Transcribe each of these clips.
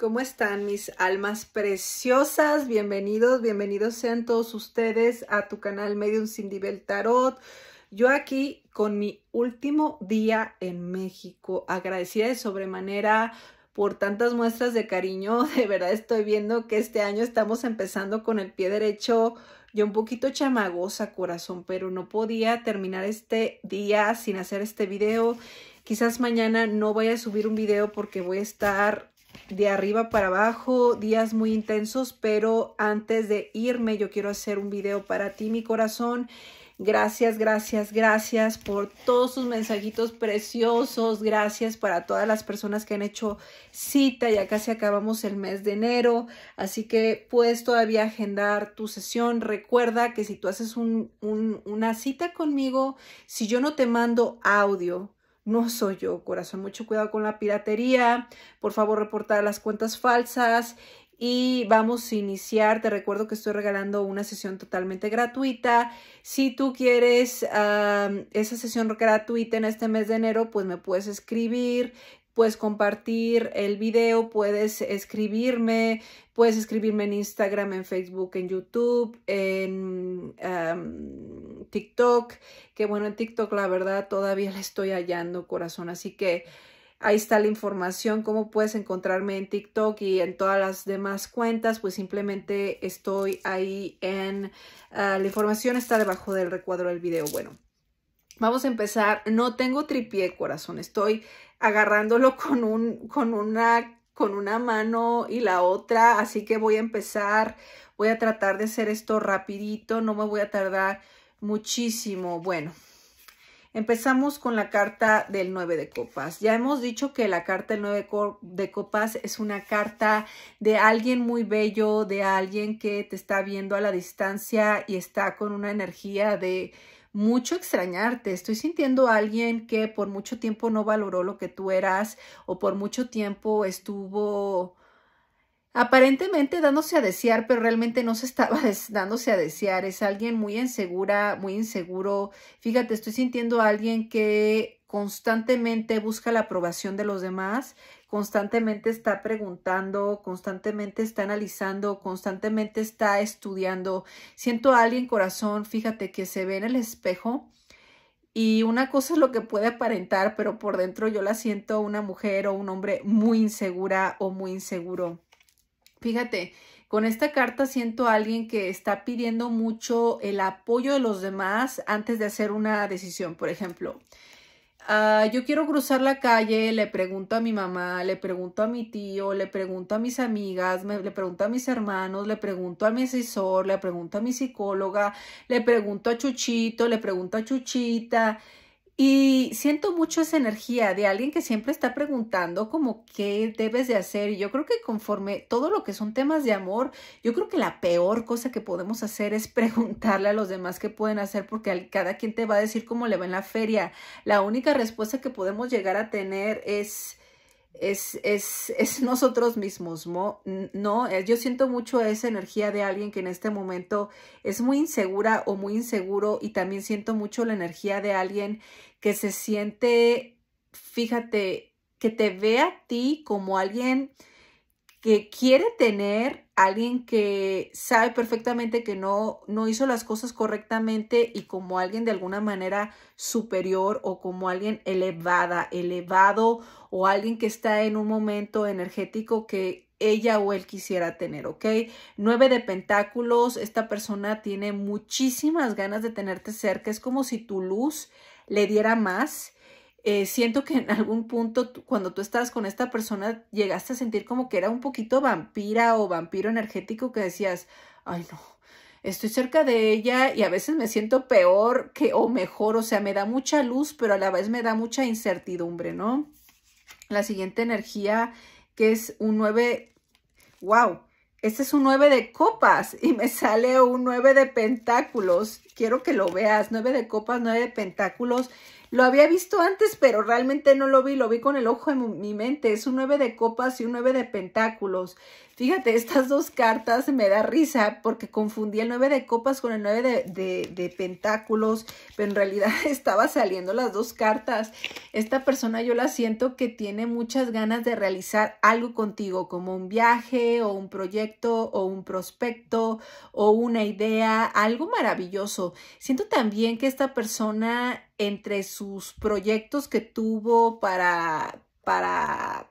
¿Cómo están mis almas preciosas? Bienvenidos, bienvenidos sean todos ustedes a tu canal Medium Sin Divel Tarot. Yo aquí con mi último día en México, agradecida de sobremanera por tantas muestras de cariño. De verdad estoy viendo que este año estamos empezando con el pie derecho yo un poquito chamagosa, corazón, pero no podía terminar este día sin hacer este video. Quizás mañana no voy a subir un video porque voy a estar de arriba para abajo, días muy intensos, pero antes de irme yo quiero hacer un video para ti, mi corazón. Gracias, gracias, gracias por todos sus mensajitos preciosos. Gracias para todas las personas que han hecho cita. Ya casi acabamos el mes de enero, así que puedes todavía agendar tu sesión. Recuerda que si tú haces una cita conmigo, si yo no te mando audio, no soy yo, corazón. Mucho cuidado con la piratería. Por favor, reportar las cuentas falsas. Y vamos a iniciar. Te recuerdo que estoy regalando una sesión totalmente gratuita. Si tú quieres ah, esa sesión gratuita en este mes de enero, pues me puedes escribir puedes compartir el video, puedes escribirme, puedes escribirme en Instagram, en Facebook, en YouTube, en TikTok, que bueno, en TikTok la verdad todavía le estoy hallando corazón, así que ahí está la información, cómo puedes encontrarme en TikTok y en todas las demás cuentas, pues simplemente estoy ahí en, ah, la información está debajo del recuadro del video, bueno. Vamos a empezar. No tengo tripié, corazón. Estoy agarrándolo con, un, con, una, con una mano y la otra, así que voy a empezar, voy a tratar de hacer esto rapidito, no me voy a tardar muchísimo. Bueno, empezamos con la carta del 9 de copas. Ya hemos dicho que la carta del 9 de copas es una carta de alguien muy bello, de alguien que te está viendo a la distancia y está con una energía de mucho extrañarte. Estoy sintiendo a alguien que por mucho tiempo no valoró lo que tú eras o por mucho tiempo estuvo aparentemente dándose a desear, pero realmente no se estaba dándose a desear. Es alguien muy insegura, muy inseguro. Fíjate, estoy sintiendo a alguien que constantemente busca la aprobación de los demás, constantemente está preguntando, constantemente está analizando, constantemente está estudiando. Siento a alguien corazón, fíjate que se ve en el espejo y una cosa es lo que puede aparentar, pero por dentro yo la siento una mujer o un hombre muy insegura o muy inseguro. Fíjate, con esta carta siento a alguien que está pidiendo mucho el apoyo de los demás antes de hacer una decisión, por ejemplo. Ah, yo quiero cruzar la calle, le pregunto a mi mamá, le pregunto a mi tío, le pregunto a mis amigas, le pregunto a mis hermanos, le pregunto a mi asesor, le pregunto a mi psicóloga, le pregunto a Chuchito, le pregunto a Chuchita. Y siento mucho esa energía de alguien que siempre está preguntando como qué debes de hacer. Y yo creo que conforme todo lo que son temas de amor, yo creo que la peor cosa que podemos hacer es preguntarle a los demás qué pueden hacer porque cada quien te va a decir cómo le va en la feria. La única respuesta que podemos llegar a tener es es, es, es nosotros mismos, ¿no? Eh, yo siento mucho esa energía de alguien que en este momento es muy insegura o muy inseguro y también siento mucho la energía de alguien que se siente, fíjate, que te ve a ti como alguien que quiere tener alguien que sabe perfectamente que no, no hizo las cosas correctamente y como alguien de alguna manera superior o como alguien elevada, elevado o alguien que está en un momento energético que ella o él quisiera tener, ¿ok? Nueve de pentáculos, esta persona tiene muchísimas ganas de tenerte cerca, es como si tu luz le diera más eh, siento que en algún punto cuando tú estabas con esta persona llegaste a sentir como que era un poquito vampira o vampiro energético que decías, ay no, estoy cerca de ella y a veces me siento peor que o mejor, o sea, me da mucha luz, pero a la vez me da mucha incertidumbre, ¿no? La siguiente energía que es un 9, wow, este es un 9 de copas y me sale un 9 de pentáculos quiero que lo veas. Nueve de copas, nueve de pentáculos. Lo había visto antes, pero realmente no lo vi. Lo vi con el ojo en mi mente. Es un nueve de copas y un nueve de pentáculos. Fíjate, estas dos cartas me da risa porque confundí el nueve de copas con el nueve de, pentáculos. Pero en realidad estaba saliendo las dos cartas. Esta persona yo la siento que tiene muchas ganas de realizar algo contigo, como un viaje o un proyecto o un prospecto o una idea, algo maravilloso Siento también que esta persona, entre sus proyectos que tuvo para, para,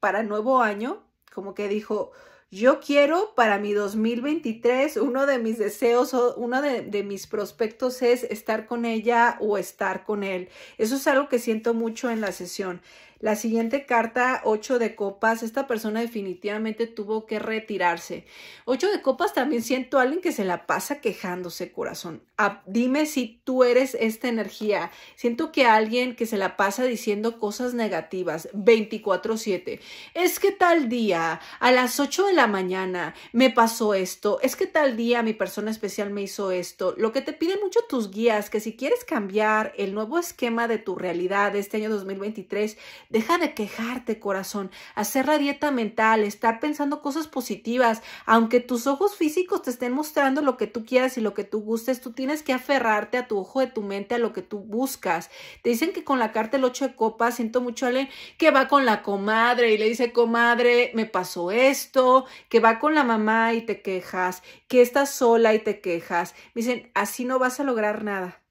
para nuevo año, como que dijo, yo quiero para mi 2023, uno de mis deseos o uno de, mis prospectos es estar con ella o estar con él. Eso es algo que siento mucho en la sesión. La siguiente carta, 8 de copas, esta persona definitivamente tuvo que retirarse. 8 de copas también siento a alguien que se la pasa quejándose, corazón. Ah, dime si tú eres esta energía. Siento que alguien que se la pasa diciendo cosas negativas 24/7. Es que tal día, a las 8 de la mañana, me pasó esto. Es que tal día mi persona especial me hizo esto. Lo que te piden mucho tus guías, que si quieres cambiar el nuevo esquema de tu realidad este año 2023, Deja de quejarte, corazón, hacer la dieta mental, estar pensando cosas positivas, aunque tus ojos físicos te estén mostrando lo que tú quieras y lo que tú gustes, tú tienes que aferrarte a tu ojo de tu mente, a lo que tú buscas. Te dicen que con la carta el 8 de copas, siento mucho a alguien que va con la comadre y le dice, comadre, me pasó esto, que va con la mamá y te quejas, que estás sola y te quejas. Me dicen, así no vas a lograr nada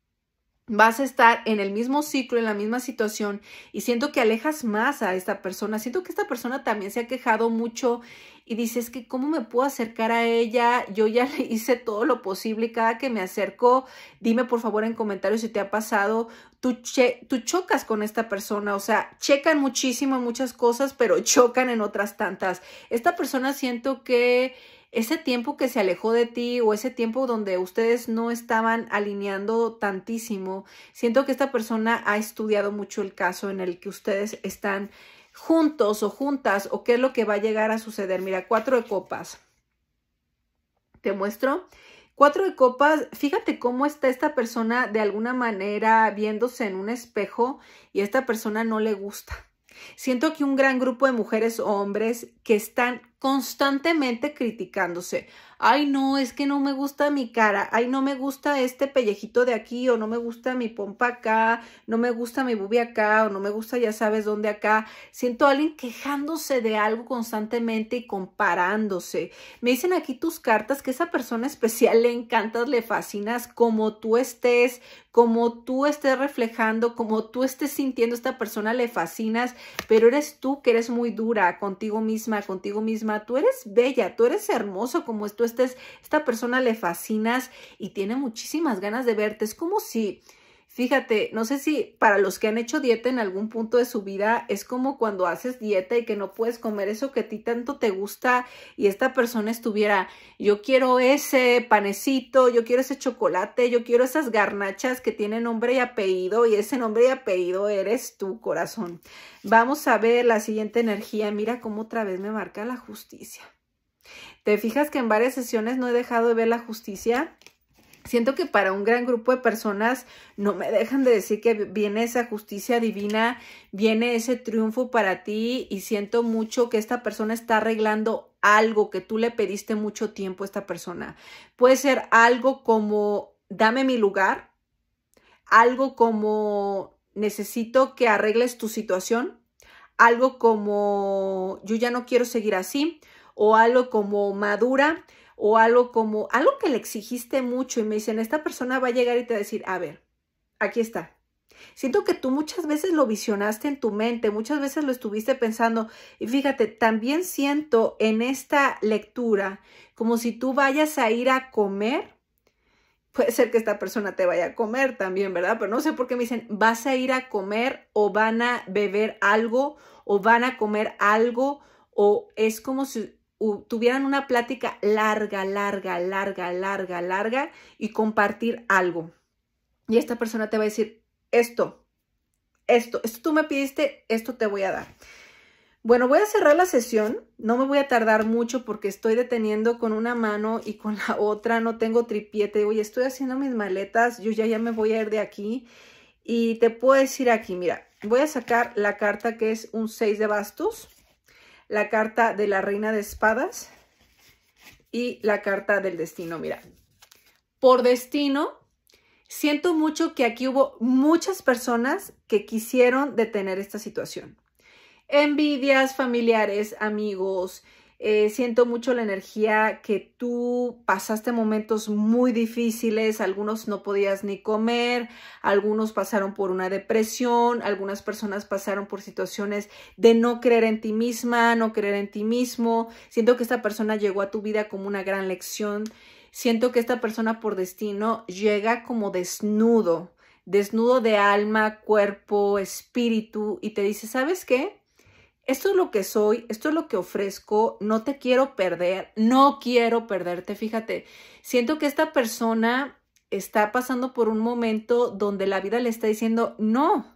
vas a estar en el mismo ciclo, en la misma situación y siento que alejas más a esta persona. Siento que esta persona también se ha quejado mucho y dices que cómo me puedo acercar a ella, yo ya le hice todo lo posible cada que me acerco, dime por favor en comentarios si te ha pasado, tú, che tú chocas con esta persona, o sea, checan muchísimo en muchas cosas, pero chocan en otras tantas. Esta persona siento que ese tiempo que se alejó de ti o ese tiempo donde ustedes no estaban alineando tantísimo, siento que esta persona ha estudiado mucho el caso en el que ustedes están juntos o juntas o qué es lo que va a llegar a suceder. Mira, cuatro de copas. Te muestro. Cuatro de copas, fíjate cómo está esta persona de alguna manera viéndose en un espejo y a esta persona no le gusta. Siento que un gran grupo de mujeres o hombres que están constantemente criticándose ay no, es que no me gusta mi cara, ay no me gusta este pellejito de aquí o no me gusta mi pompa acá, no me gusta mi bubia acá o no me gusta ya sabes dónde acá. Siento a alguien quejándose de algo constantemente y comparándose. Me dicen aquí tus cartas que esa persona especial le encantas, le fascinas como tú estés, como tú estés reflejando, como tú estés sintiendo, esta persona le fascinas, pero eres tú que eres muy dura contigo misma, contigo misma. Tú eres bella, tú eres hermoso como es esta persona le fascinas y tiene muchísimas ganas de verte. Es como si, fíjate, no sé si para los que han hecho dieta en algún punto de su vida, es como cuando haces dieta y que no puedes comer eso que a ti tanto te gusta y esta persona estuviera, yo quiero ese panecito, yo quiero ese chocolate, yo quiero esas garnachas que tienen nombre y apellido y ese nombre y apellido eres tu corazón. Vamos a ver la siguiente energía, mira cómo otra vez me marca la justicia. ¿Te fijas que en varias sesiones no he dejado de ver la justicia? Siento que para un gran grupo de personas no me dejan de decir que viene esa justicia divina, viene ese triunfo para ti y siento mucho que esta persona está arreglando algo que tú le pediste mucho tiempo a esta persona. Puede ser algo como dame mi lugar, algo como necesito que arregles tu situación, algo como yo ya no quiero seguir así, o algo como madura o algo como algo que le exigiste mucho y me dicen, esta persona va a llegar y te va a decir, a ver, aquí está. Siento que tú muchas veces lo visionaste en tu mente, muchas veces lo estuviste pensando y fíjate, también siento en esta lectura como si tú vayas a ir a comer. Puede ser que esta persona te vaya a comer también, ¿verdad? Pero no sé por qué me dicen, vas a ir a comer o van a beber algo o van a comer algo o es como si tuvieran una plática larga, larga, larga, larga, larga y compartir algo. Y esta persona te va a decir, esto, esto, esto tú me pidiste, esto te voy a dar. Bueno, voy a cerrar la sesión. No me voy a tardar mucho porque estoy deteniendo con una mano y con la otra. No tengo tripiete. Oye, estoy haciendo mis maletas. Yo ya, ya me voy a ir de aquí. Y te puedo decir aquí, mira, voy a sacar la carta que es un 6 de bastos la carta de la reina de espadas y la carta del destino. Mira, por destino, siento mucho que aquí hubo muchas personas que quisieron detener esta situación. Envidias, familiares, amigos, eh, siento mucho la energía que tú pasaste momentos muy difíciles, algunos no podías ni comer, algunos pasaron por una depresión, algunas personas pasaron por situaciones de no creer en ti misma, no creer en ti mismo. Siento que esta persona llegó a tu vida como una gran lección. Siento que esta persona por destino llega como desnudo, desnudo de alma, cuerpo, espíritu y te dice, ¿sabes qué? esto es lo que soy, esto es lo que ofrezco, no te quiero perder, no quiero perderte, fíjate, siento que esta persona está pasando por un momento donde la vida le está diciendo, no,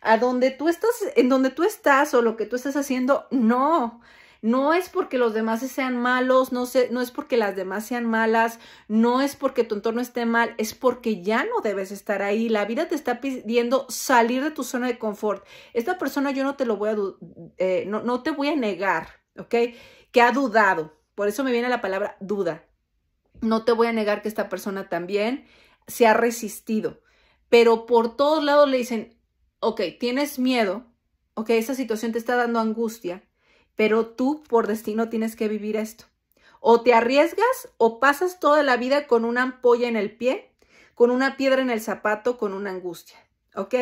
a donde tú estás, en donde tú estás o lo que tú estás haciendo, no, no es porque los demás sean malos, no, no es porque las demás sean malas, no es porque tu entorno esté mal, es porque ya no debes estar ahí. La vida te está pidiendo salir de tu zona de confort. Esta persona yo no te lo voy a, eh, no, no te voy a negar, ¿ok? Que ha dudado. Por eso me viene la palabra duda. No te voy a negar que esta persona también se ha resistido, pero por todos lados le dicen, ok, tienes miedo, ok, esa situación te está dando angustia, pero tú por destino tienes que vivir esto. O te arriesgas o pasas toda la vida con una ampolla en el pie, con una piedra en el zapato, con una angustia, ¿ok?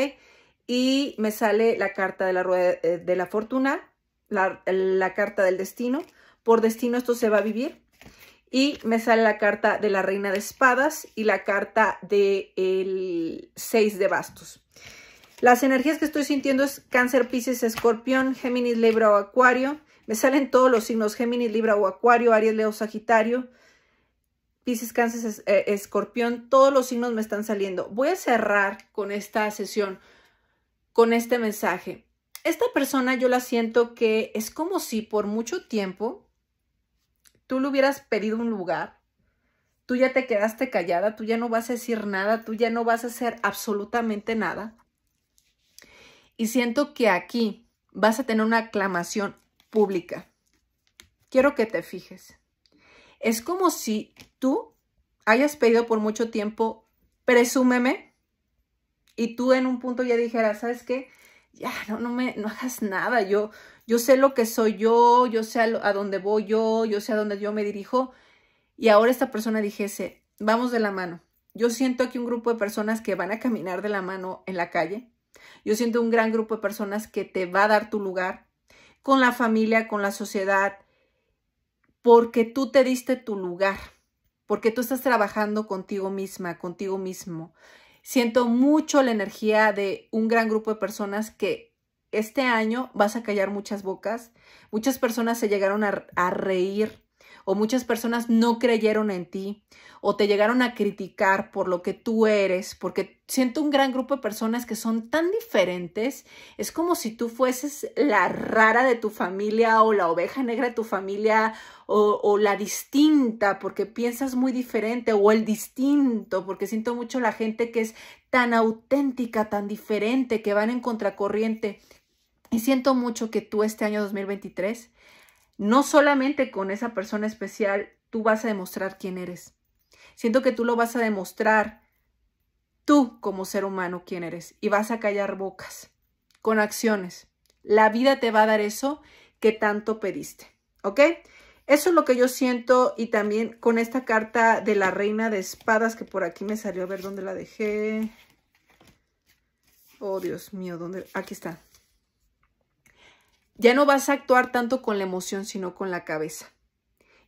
Y me sale la carta de la rueda eh, de la fortuna, la, carta del destino. Por destino esto se va a vivir. Y me sale la carta de la reina de espadas y la carta del el 6 de bastos. Las energías que estoy sintiendo es Cáncer, Pisces, Escorpión, Géminis, Libra o Acuario. Me salen todos los signos, Géminis, Libra o Acuario, Aries, Leo, Sagitario, Pisces, Cáncer, eh, Escorpión. Todos los signos me están saliendo. Voy a cerrar con esta sesión, con este mensaje. Esta persona yo la siento que es como si por mucho tiempo tú le hubieras pedido un lugar tú ya te quedaste callada, tú ya no vas a decir nada, tú ya no vas a hacer absolutamente nada. Y siento que aquí vas a tener una aclamación pública. Quiero que te fijes. Es como si tú hayas pedido por mucho tiempo, presúmeme, y tú en un punto ya dijeras, ¿sabes qué? Ya, no, no me, no hagas nada, yo, yo sé lo que soy yo, yo sé a, a dónde voy yo, yo sé a dónde yo me dirijo, y ahora esta persona dijese, vamos de la mano. Yo siento aquí un grupo de personas que van a caminar de la mano en la calle, yo siento un gran grupo de personas que te va a dar tu lugar con la familia, con la sociedad, porque tú te diste tu lugar, porque tú estás trabajando contigo misma, contigo mismo. Siento mucho la energía de un gran grupo de personas que este año vas a callar muchas bocas. Muchas personas se llegaron a, reír o muchas personas no creyeron en ti o te llegaron a criticar por lo que tú eres, porque siento un gran grupo de personas que son tan diferentes, es como si tú fueses la rara de tu familia o la oveja negra de tu familia o, la distinta porque piensas muy diferente o el distinto porque siento mucho la gente que es tan auténtica, tan diferente, que van en contracorriente. Y siento mucho que tú este año 2023 no solamente con esa persona especial tú vas a demostrar quién eres. Siento que tú lo vas a demostrar tú como ser humano quién eres y vas a callar bocas con acciones. La vida te va a dar eso que tanto pediste, ¿ok? Eso es lo que yo siento y también con esta carta de la reina de espadas que por aquí me salió, a ver dónde la dejé. Oh, Dios mío, ¿dónde? Aquí está. Ya no vas a actuar tanto con la emoción, sino con la cabeza.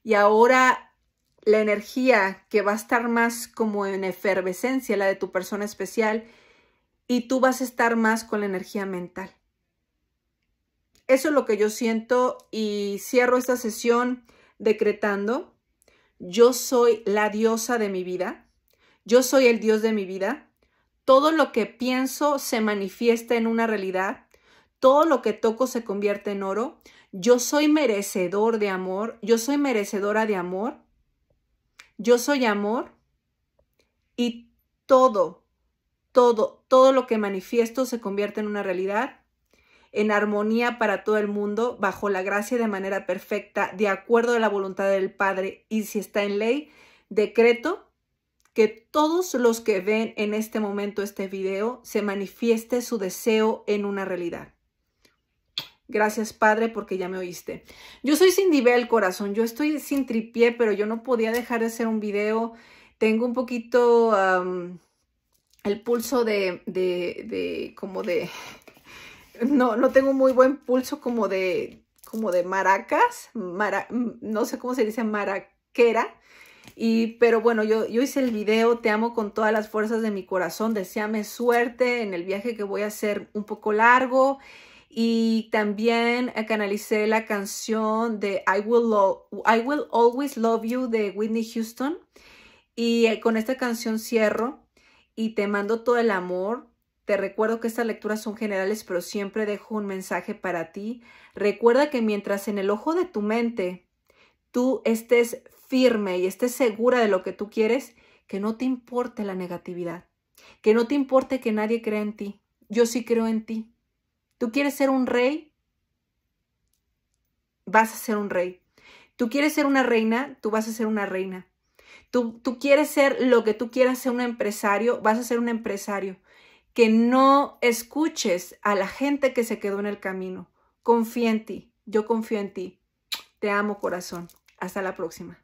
Y ahora la energía que va a estar más como en efervescencia, la de tu persona especial, y tú vas a estar más con la energía mental. Eso es lo que yo siento y cierro esta sesión decretando, yo soy la diosa de mi vida, yo soy el dios de mi vida, todo lo que pienso se manifiesta en una realidad, todo lo que toco se convierte en oro, yo soy merecedor de amor, yo soy merecedora de amor, yo soy amor y todo, todo, todo lo que manifiesto se convierte en una realidad, en armonía para todo el mundo, bajo la gracia de manera perfecta, de acuerdo a la voluntad del Padre y si está en ley, decreto que todos los que ven en este momento este video se manifieste su deseo en una realidad. Gracias, Padre, porque ya me oíste. Yo soy sin nivel, corazón. Yo estoy sin tripié, pero yo no podía dejar de hacer un video. Tengo un poquito el pulso de, de, de, como de, no, no tengo muy buen pulso como de, como de maracas, no sé cómo se dice maraquera. Y, pero bueno, yo, yo hice el video, te amo con todas las fuerzas de mi corazón, deseame suerte en el viaje que voy a hacer un poco largo y también eh, canalicé la canción de I Will, I Will Always Love You de Whitney Houston. Y eh, con esta canción cierro y te mando todo el amor. Te recuerdo que estas lecturas son generales, pero siempre dejo un mensaje para ti. Recuerda que mientras en el ojo de tu mente tú estés firme y estés segura de lo que tú quieres, que no te importe la negatividad, que no te importe que nadie crea en ti. Yo sí creo en ti. ¿Tú quieres ser un rey? Vas a ser un rey. ¿Tú quieres ser una reina? Tú vas a ser una reina. Tú, tú quieres ser lo que tú quieras ser un empresario, vas a ser un empresario. Que no escuches a la gente que se quedó en el camino. Confía en ti. Yo confío en ti. Te amo, corazón. Hasta la próxima.